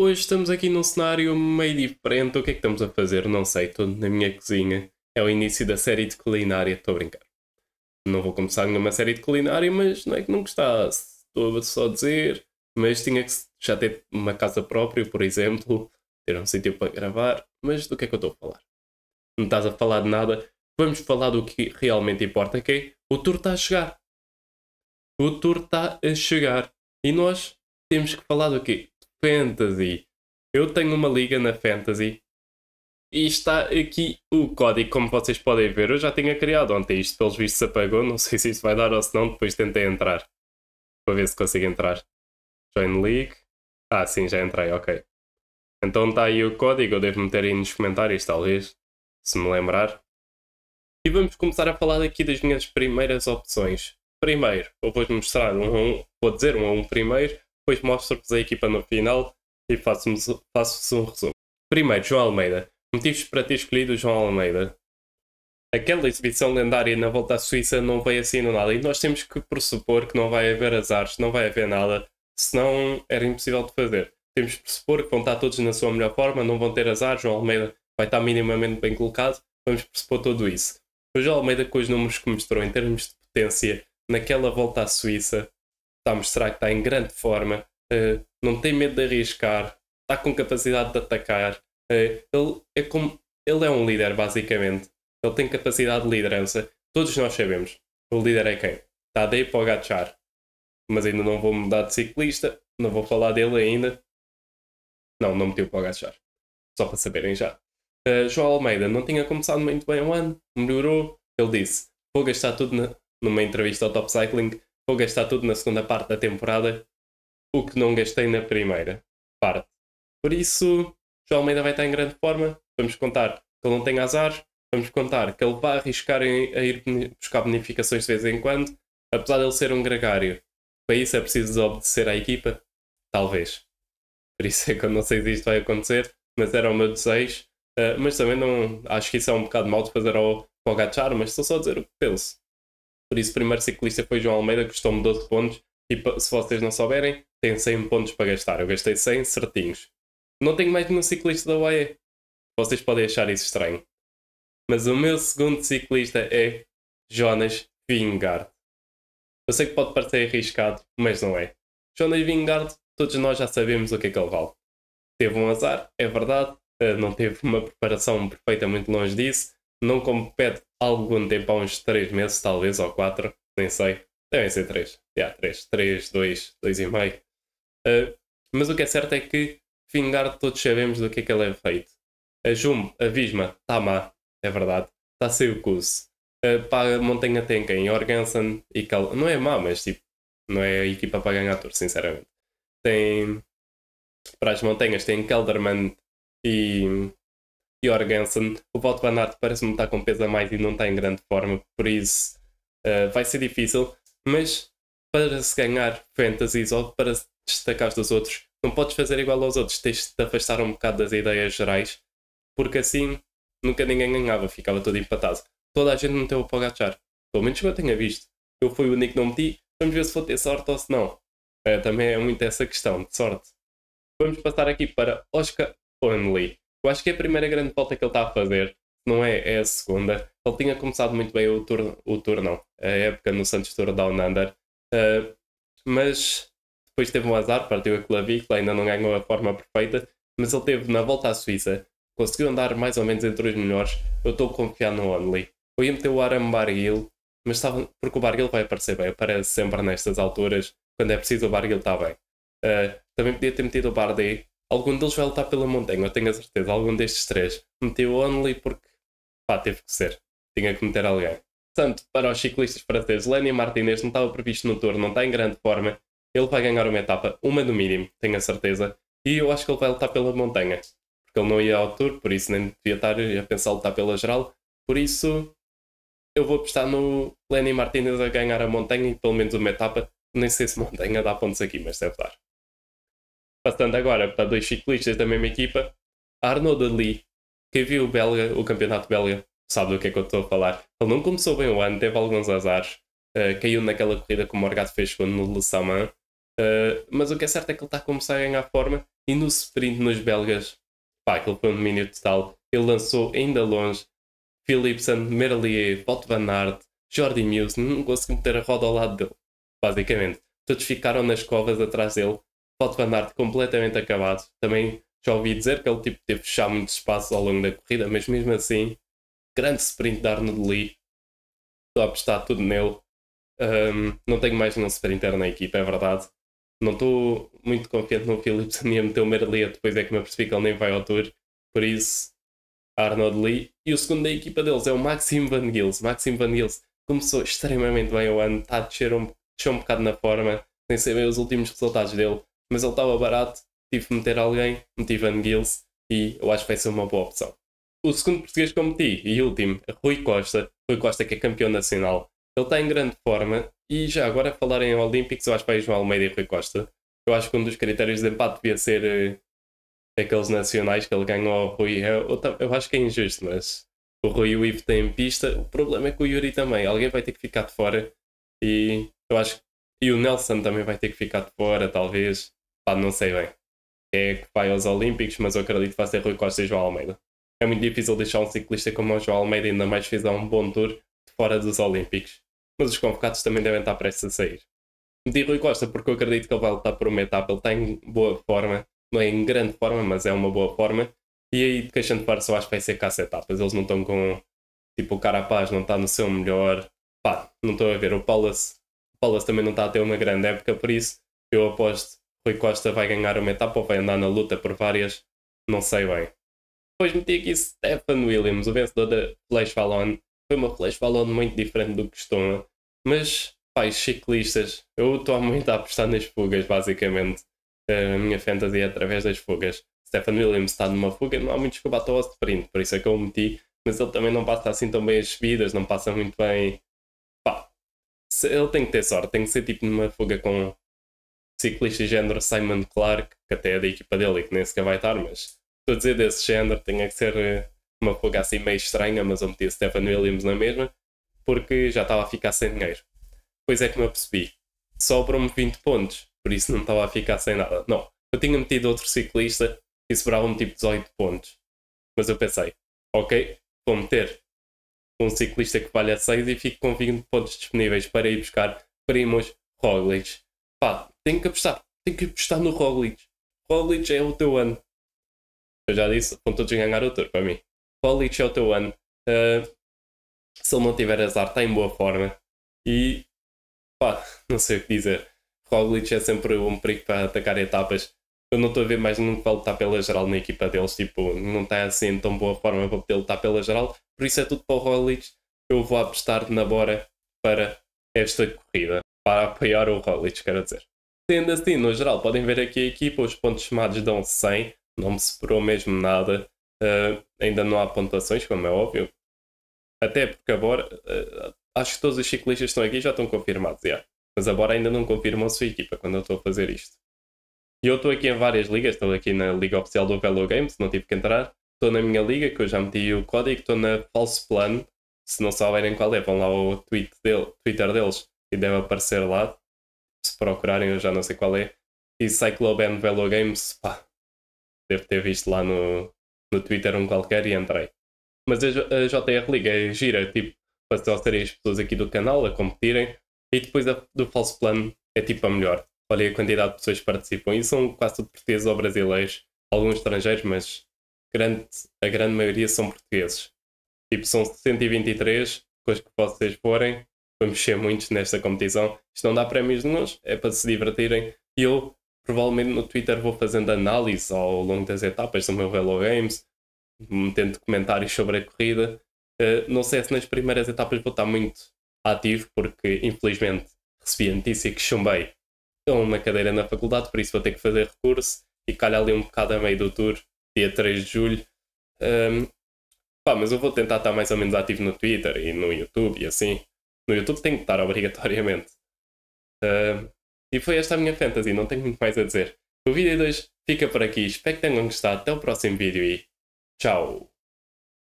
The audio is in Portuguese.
Hoje estamos aqui num cenário meio diferente. O que é que estamos a fazer? Não sei, estou na minha cozinha. É o início da série de culinária, estou a brincar. Não vou começar nenhuma série de culinária, mas não é que não gostasse. Estou a só dizer. Mas tinha que já ter uma casa própria, por exemplo, ter um sítio para gravar. Mas do que é que eu estou a falar? Não estás a falar de nada. Vamos falar do que realmente importa, que é o tour está a chegar. O tour está a chegar. E nós temos que falar do quê? Fantasy. Eu tenho uma liga na Fantasy e está aqui o código, como vocês podem ver. Eu já tinha criado ontem isto, pelos vistos apagou. Não sei se isso vai dar ou se não. Depois tentei entrar para ver se consigo entrar. Join League. Ah, sim, já entrei, ok. Então está aí o código. Eu devo meter aí nos comentários, talvez, se me lembrar. E vamos começar a falar aqui das minhas primeiras opções. Primeiro, eu vou-vos mostrar um a um, vou dizer um a um primeiro, depois mostro-vos a equipa no final e faço-vos um resumo. Primeiro, João Almeida. Motivos para ter escolhido João Almeida. Aquela exibição lendária na volta à Suíça não veio assim no nada e nós temos que pressupor que não vai haver azares, não vai haver nada, senão era impossível de fazer. Temos que pressupor que vão estar todos na sua melhor forma, não vão ter azar, João Almeida vai estar minimamente bem colocado, vamos pressupor tudo isso. O João Almeida, com os números que mostrou em termos de potência naquela volta à Suíça, está a mostrar que está em grande forma, uh, não tem medo de arriscar, está com capacidade de atacar. Uh, ele, é como, ele é um líder, basicamente. Ele tem capacidade de liderança. Todos nós sabemos. O líder é quem? está o Pogacar. Mas ainda não vou mudar de ciclista, não vou falar dele ainda. Não, não meti o Pogacar. Só para saberem já. Uh, João Almeida não tinha começado muito bem o ano, melhorou. Ele disse: Vou gastar tudo na, numa entrevista ao Top Cycling vou gastar tudo na segunda parte da temporada, o que não gastei na primeira parte. Por isso, João Almeida vai estar em grande forma. Vamos contar que ele não tem azar, vamos contar que ele vai arriscar a ir buscar bonificações de vez em quando, apesar de ele ser um gregário. Para isso é preciso obedecer à equipa? Talvez. Por isso é que eu não sei se isto vai acontecer, mas era o meu desejo. Uh, mas também não acho que isso é um bocado mal de fazer ao, ao Gachar, mas estou só a dizer o que penso. Por isso, o primeiro ciclista foi João Almeida, custou-me 12 pontos. E se vocês não souberem, tem 100 pontos para gastar. Eu gastei 100 certinhos. Não tenho mais nenhum ciclista da UAE. Vocês podem achar isso estranho. Mas o meu segundo ciclista é Jonas Vingard. Eu sei que pode parecer arriscado, mas não é. Jonas Vingard, todos nós já sabemos o que é que ele vale. Teve um azar, é verdade, eh, não teve uma preparação perfeita muito longe disso, não compete algum tempo, há uns 3 meses talvez, ou 4, nem sei. Devem ser 3. Yeah, 3, 3, 2, 2,5. Uh, mas o que é certo é que Vingar todos sabemos do que é que ele é feito. A Jumbo, a Visma, está má, é verdade. Está sem o curso. Uh, eh, para a Montanha tem quem? Organson e Cal... Não é má, mas tipo, não é a equipa para ganhar tour, sinceramente. Tem... Para as montanhas tem Kelderman e Jorgensen. O Wout Van parece-me estar com peso a mais e não está em grande forma, por isso uh, vai ser difícil. Mas para se ganhar fantasies ou para se destacar dos outros, não podes fazer igual aos outros, tens de te afastar um bocado das ideias gerais, porque assim nunca ninguém ganhava, ficava tudo empatado. Toda a gente meteu o Pogachar, pelo menos que eu tenha visto. Eu fui o único que não meti, vamos ver se vou ter sorte ou se não. É, também é muito essa questão de sorte. Vamos passar aqui para Oscar Only. Eu acho que é a primeira grande falta que ele está a fazer. Não é, é a segunda. Ele tinha começado muito bem o turno, o não, a época no Santos Tour Down Under. Uh, mas depois teve um azar, partiu a clavícula, ainda não ganhou a forma perfeita. Mas ele teve na volta à Suíça, conseguiu andar mais ou menos entre os melhores. Eu estou confiar no Only. Eu ia meter o Aram Barguil, mas estava, porque o Barguil vai aparecer bem, aparece sempre nestas alturas. Quando é preciso, o Barguil está bem. Uh, também podia ter metido o Bardet, Algum deles vai lutar pela montanha, eu tenho a certeza. Algum destes três. meteu o Only porque, pá, teve que ser. Tinha que meter alguém. Portanto, para os ciclistas franceses, Lenny Martinez não estava previsto no Tour, não está em grande forma. Ele vai ganhar uma etapa, uma no mínimo, tenho a certeza. E eu acho que ele vai lutar pela montanha. Porque ele não ia ao Tour, por isso nem devia estar a pensar lutar pela geral. Por isso, eu vou apostar no Lenny Martinez a ganhar a montanha e pelo menos uma etapa. Nem sei se montanha dá pontos aqui, mas deve dar passando agora para dois ciclistas da mesma equipa, Arnaud Dali, que viu o, belga, o campeonato belga, sabe do que é que eu estou a falar. Ele não começou bem o ano, teve alguns azares, uh, caiu naquela corrida que o Morgado fez quando no Le Saman, uh, eh, mas o que é certo é que ele está a começar a ganhar forma e no sprint nos belgas, pá, aquele foi um domínio total. Ele lançou ainda longe Philipsen, Merlier, Bot Van Aert, Jordi Mills, não conseguiu meter a roda ao lado dele, basicamente. Todos ficaram nas covas atrás dele Pode Van Aert completamente acabado. Também já ouvi dizer que ele tipo, teve fechar muito espaço ao longo da corrida, mas mesmo assim, grande sprint de Arnaud Lee. Estou a apostar tudo nele. Um, não tenho mais nenhum sprinter na equipa, é verdade. Não estou muito confiante no Philips nem a meter o Merlia, depois é que me apercebi que ele nem vai ao tour. Por isso, Arnold Lee. E o segundo da equipa deles é o Maxim Van Gils. Maxim Van Gils começou extremamente bem o ano, está a descer um, descer um bocado na forma, sem saber os últimos resultados dele mas ele estava barato, tive que meter alguém, meti Van Gils e eu acho que vai ser uma boa opção. O segundo português que eu meti e último, Rui Costa. Rui Costa que é campeão nacional. Ele está em grande forma e já agora falar em Olímpicos, eu acho que vai João Almeida e Rui Costa. Eu acho que um dos critérios de empate devia ser uh, aqueles nacionais que ele ganhou ao Rui. É, eu, eu, eu acho que é injusto, mas o Rui e o Ivo têm pista. O problema é que o Yuri também. Alguém vai ter que ficar de fora. E eu acho E o Nelson também vai ter que ficar de fora, talvez. Pá, não sei bem. É que vai aos Olímpicos, mas eu acredito que vai ser Rui Costa e João Almeida. É muito difícil deixar um ciclista como o João Almeida, ainda mais fez um bom tour fora dos Olímpicos. Mas os convocados também devem estar prestes a sair. Meti Rui Costa porque eu acredito que ele vai lutar por uma etapa. Ele está em boa forma, não é em grande forma, mas é uma boa forma. E aí, de Caixão de Par, só acho que vai ser caça etapas. Eles não estão com. Tipo, o Carapaz não está no seu melhor. Pá, não estou a ver. O Palace, o Palace também não está a ter uma grande época, por isso eu aposto Rui Costa vai ganhar uma etapa ou vai andar na luta por várias, não sei bem. Depois meti aqui Stefan Williams, o vencedor da Flash Fallon. Foi uma Flash Fallon muito diferente do que costuma, mas pais ciclistas, eu estou muito a apostar nas fugas, basicamente. Eh, a minha fantasia é através das fugas. Stefan Williams está numa fuga, não há muito descobato ao print, por isso é que eu o meti, mas ele também não passa assim tão bem as subidas, não passa muito bem. Pá, ele tem que ter sorte, tem que ser tipo numa fuga com ciclistas género Simon Clark, que até é da equipa dele e que nem sequer vai estar, mas estou a dizer desse género, tinha que ser eh, uma fuga assim meio estranha, mas eu meti Stefan Williams na mesma, porque já estava a ficar sem dinheiro. Pois é que me apercebi. Sobram-me 20 pontos, por isso não estava a ficar sem nada. Não, eu tinha metido outro ciclista e sobravam-me tipo 18 pontos. Mas eu pensei, ok, vou meter um ciclista que valha 6 e fico com 20 pontos disponíveis para ir buscar primos, Roglic, pá, tenho que apostar, tem que apostar no Roglic. Roglic é o teu ano. Eu já disse, com todos ganhar o para mim. Roglic é o teu ano. Uh, se ele não tiver azar, está em boa forma. E pá, não sei o que dizer. Roglic é sempre um perigo para atacar etapas. Eu não estou a ver mais nenhum que vale lutar pela geral na equipa deles. Tipo, não está assim tão boa forma para poder lutar pela geral. Por isso é tudo para o Roglic. Eu vou apostar na Bora para esta corrida para apoiar o Roglic, quero dizer. Sendo assim, no geral, podem ver aqui a equipa, os pontos chamados dão 100, não me superou mesmo nada, uh, ainda não há pontuações, como é óbvio. Até porque agora, uh, acho que todos os ciclistas que estão aqui já estão confirmados, yeah. mas agora ainda não confirmam a sua equipa quando eu estou a fazer isto. E eu estou aqui em várias ligas, estou aqui na liga oficial do Velo Games, não tive que entrar. Estou na minha liga, que eu já meti o código, estou na False Plan. Se não souberem qual é, vão lá ao tweet dele, Twitter deles e deve aparecer lá. Se procurarem, eu já não sei qual é. E Cycloban Velo Games, pá, devo ter visto lá no, no Twitter um qualquer e entrei. Mas a, a JR Liga é gira, tipo, para só serem as pessoas aqui do canal a competirem e depois a, do falso plano é tipo a melhor. Olha a quantidade de pessoas que participam e são quase tudo portugueses ou brasileiros, alguns estrangeiros, mas grande, a grande maioria são portugueses. Tipo, são 123, com as que vocês forem, para mexer muito nesta competição. Isto não dá prémios de nós, é para se divertirem. E eu, provavelmente, no Twitter vou fazendo análise ao longo das etapas do meu Velo Games, metendo comentários sobre a corrida. Uh, não sei se nas primeiras etapas vou estar muito ativo, porque infelizmente recebi a notícia que chumbei uma cadeira na faculdade, por isso vou ter que fazer recurso e calha ali um bocado a meio do tour, dia 3 de julho. Um, ehm, pá, mas eu vou tentar estar mais ou menos ativo no Twitter e no YouTube e assim no YouTube tem que estar obrigatoriamente. Uh, e foi esta a minha fantasy, não tenho muito mais a dizer. O vídeo hoje fica por aqui, espero que tenham gostado, até o próximo vídeo e tchau!